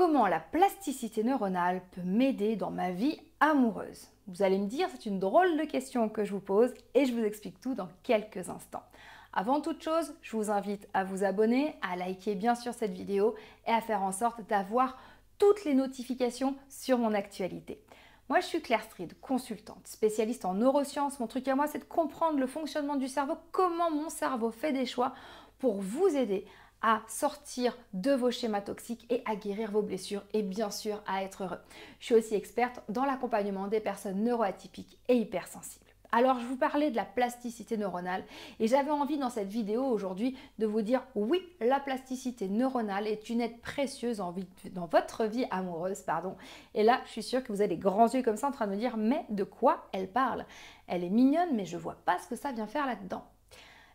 comment la plasticité neuronale peut m'aider dans ma vie amoureuse Vous allez me dire, c'est une drôle de question que je vous pose et je vous explique tout dans quelques instants. Avant toute chose, je vous invite à vous abonner, à liker bien sûr cette vidéo et à faire en sorte d'avoir toutes les notifications sur mon actualité. Moi, je suis Claire Stride, consultante, spécialiste en neurosciences. Mon truc à moi, c'est de comprendre le fonctionnement du cerveau, comment mon cerveau fait des choix pour vous aider à sortir de vos schémas toxiques et à guérir vos blessures et bien sûr à être heureux. Je suis aussi experte dans l'accompagnement des personnes neuroatypiques et hypersensibles. Alors je vous parlais de la plasticité neuronale et j'avais envie dans cette vidéo aujourd'hui de vous dire oui, la plasticité neuronale est une aide précieuse dans votre vie amoureuse, pardon. Et là, je suis sûre que vous avez des grands yeux comme ça en train de me dire mais de quoi elle parle Elle est mignonne mais je vois pas ce que ça vient faire là-dedans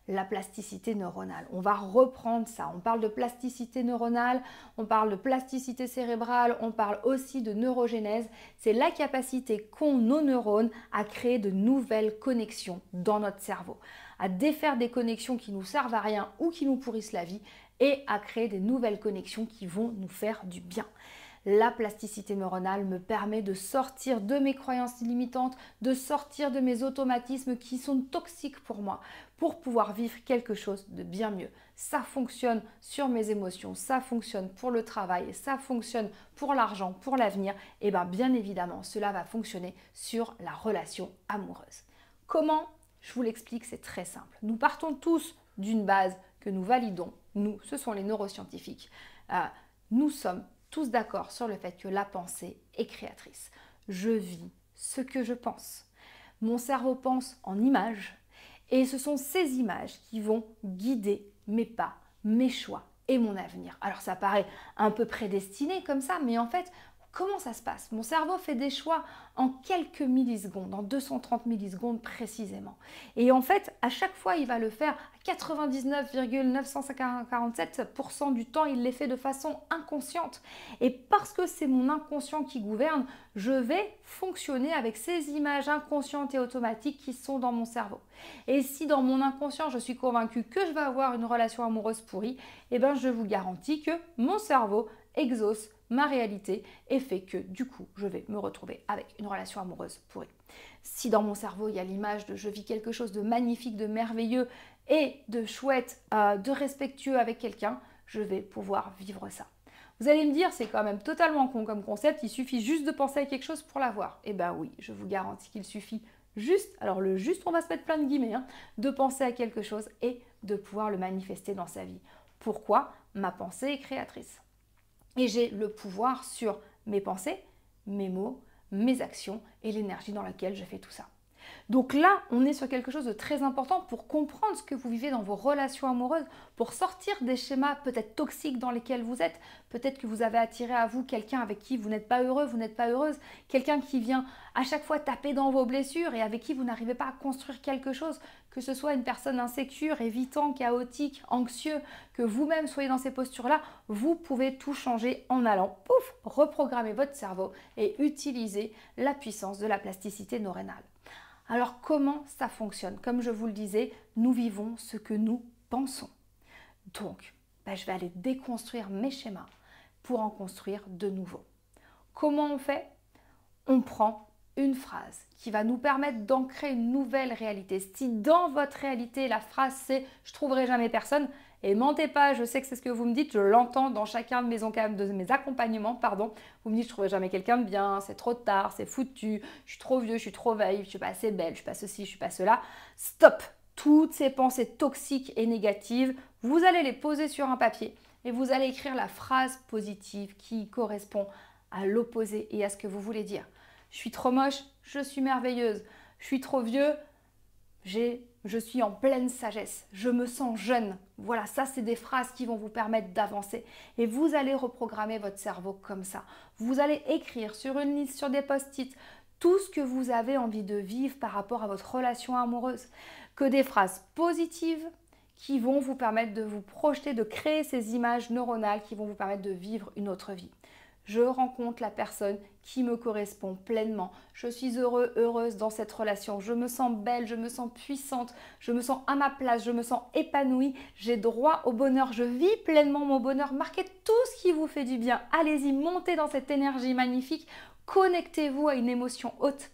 la plasticité neuronale. On va reprendre ça. On parle de plasticité neuronale, on parle de plasticité cérébrale, on parle aussi de neurogénèse. C'est la capacité qu'ont nos neurones à créer de nouvelles connexions dans notre cerveau, à défaire des connexions qui nous servent à rien ou qui nous pourrissent la vie et à créer des nouvelles connexions qui vont nous faire du bien la plasticité neuronale me permet de sortir de mes croyances limitantes, de sortir de mes automatismes qui sont toxiques pour moi, pour pouvoir vivre quelque chose de bien mieux. Ça fonctionne sur mes émotions, ça fonctionne pour le travail, ça fonctionne pour l'argent, pour l'avenir, et eh bien bien évidemment, cela va fonctionner sur la relation amoureuse. Comment Je vous l'explique, c'est très simple. Nous partons tous d'une base que nous validons, nous, ce sont les neuroscientifiques. Euh, nous sommes tous d'accord sur le fait que la pensée est créatrice. Je vis ce que je pense. Mon cerveau pense en images et ce sont ces images qui vont guider mes pas, mes choix et mon avenir. Alors ça paraît un peu prédestiné comme ça, mais en fait, Comment ça se passe Mon cerveau fait des choix en quelques millisecondes, en 230 millisecondes précisément. Et en fait, à chaque fois, il va le faire 99,947% du temps, il les fait de façon inconsciente. Et parce que c'est mon inconscient qui gouverne, je vais fonctionner avec ces images inconscientes et automatiques qui sont dans mon cerveau. Et si dans mon inconscient, je suis convaincue que je vais avoir une relation amoureuse pourrie, eh ben je vous garantis que mon cerveau exauce ma réalité et fait que du coup, je vais me retrouver avec une relation amoureuse pourrie. Si dans mon cerveau, il y a l'image de je vis quelque chose de magnifique, de merveilleux et de chouette, euh, de respectueux avec quelqu'un, je vais pouvoir vivre ça. Vous allez me dire, c'est quand même totalement con comme concept, il suffit juste de penser à quelque chose pour l'avoir. Eh ben oui, je vous garantis qu'il suffit juste, alors le juste, on va se mettre plein de guillemets, hein, de penser à quelque chose et de pouvoir le manifester dans sa vie. Pourquoi Ma pensée est créatrice. Et j'ai le pouvoir sur mes pensées, mes mots, mes actions et l'énergie dans laquelle je fais tout ça. Donc là, on est sur quelque chose de très important pour comprendre ce que vous vivez dans vos relations amoureuses, pour sortir des schémas peut-être toxiques dans lesquels vous êtes. Peut-être que vous avez attiré à vous quelqu'un avec qui vous n'êtes pas heureux, vous n'êtes pas heureuse, quelqu'un qui vient à chaque fois taper dans vos blessures et avec qui vous n'arrivez pas à construire quelque chose, que ce soit une personne insécure, évitant, chaotique, anxieux, que vous-même soyez dans ces postures-là, vous pouvez tout changer en allant, pouf, reprogrammer votre cerveau et utiliser la puissance de la plasticité neuronale. Alors comment ça fonctionne Comme je vous le disais, nous vivons ce que nous pensons. Donc, bah, je vais aller déconstruire mes schémas pour en construire de nouveaux. Comment on fait On prend une phrase qui va nous permettre d'ancrer une nouvelle réalité. Si dans votre réalité, la phrase c'est je trouverai jamais personne, et mentez pas, je sais que c'est ce que vous me dites, je l'entends dans chacun de mes, de mes accompagnements, pardon. Vous me dites, je trouverai jamais quelqu'un de bien, c'est trop tard, c'est foutu, je suis trop vieux, je suis trop vaille, je suis pas assez belle, je suis pas ceci, je suis pas cela. Stop Toutes ces pensées toxiques et négatives, vous allez les poser sur un papier et vous allez écrire la phrase positive qui correspond à l'opposé et à ce que vous voulez dire. Je suis trop moche, je suis merveilleuse. Je suis trop vieux, j'ai je suis en pleine sagesse, je me sens jeune. Voilà, ça c'est des phrases qui vont vous permettre d'avancer. Et vous allez reprogrammer votre cerveau comme ça. Vous allez écrire sur une liste, sur des post-it, tout ce que vous avez envie de vivre par rapport à votre relation amoureuse. Que des phrases positives qui vont vous permettre de vous projeter, de créer ces images neuronales qui vont vous permettre de vivre une autre vie je rencontre la personne qui me correspond pleinement. Je suis heureux, heureuse dans cette relation. Je me sens belle, je me sens puissante, je me sens à ma place, je me sens épanouie. J'ai droit au bonheur, je vis pleinement mon bonheur. Marquez tout ce qui vous fait du bien. Allez-y, montez dans cette énergie magnifique. Connectez-vous à une émotion haute,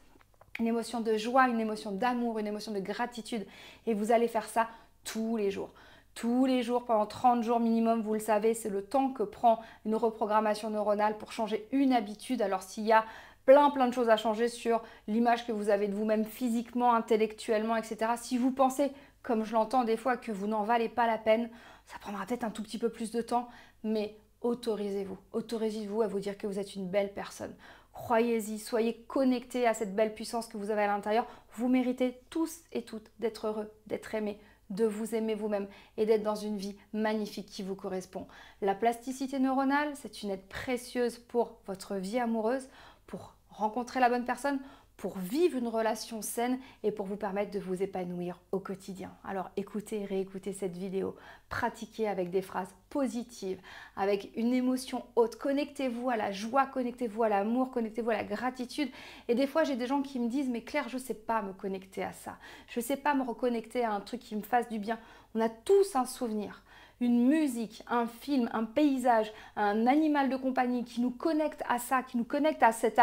une émotion de joie, une émotion d'amour, une émotion de gratitude. Et vous allez faire ça tous les jours tous les jours pendant 30 jours minimum, vous le savez, c'est le temps que prend une reprogrammation neuronale pour changer une habitude. Alors s'il y a plein plein de choses à changer sur l'image que vous avez de vous-même physiquement, intellectuellement, etc. Si vous pensez, comme je l'entends des fois, que vous n'en valez pas la peine, ça prendra peut-être un tout petit peu plus de temps, mais autorisez-vous, autorisez-vous à vous dire que vous êtes une belle personne. Croyez-y, soyez connectés à cette belle puissance que vous avez à l'intérieur. Vous méritez tous et toutes d'être heureux, d'être aimés, de vous aimer vous-même et d'être dans une vie magnifique qui vous correspond. La plasticité neuronale, c'est une aide précieuse pour votre vie amoureuse, pour rencontrer la bonne personne, pour vivre une relation saine et pour vous permettre de vous épanouir au quotidien. Alors écoutez réécoutez cette vidéo, pratiquez avec des phrases positives, avec une émotion haute, connectez-vous à la joie, connectez-vous à l'amour, connectez-vous à la gratitude. Et des fois j'ai des gens qui me disent mais Claire je ne sais pas me connecter à ça, je ne sais pas me reconnecter à un truc qui me fasse du bien. On a tous un souvenir une musique, un film, un paysage, un animal de compagnie qui nous connecte à ça, qui nous connecte à cet,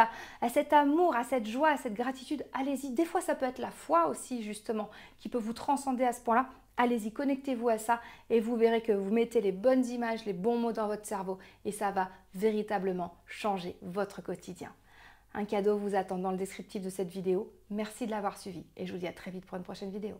amour, à cette joie, à cette gratitude, allez-y. Des fois, ça peut être la foi aussi, justement, qui peut vous transcender à ce point-là. Allez-y, connectez-vous à ça et vous verrez que vous mettez les bonnes images, les bons mots dans votre cerveau et ça va véritablement changer votre quotidien. Un cadeau vous attend dans le descriptif de cette vidéo. Merci de l'avoir suivi et je vous dis à très vite pour une prochaine vidéo.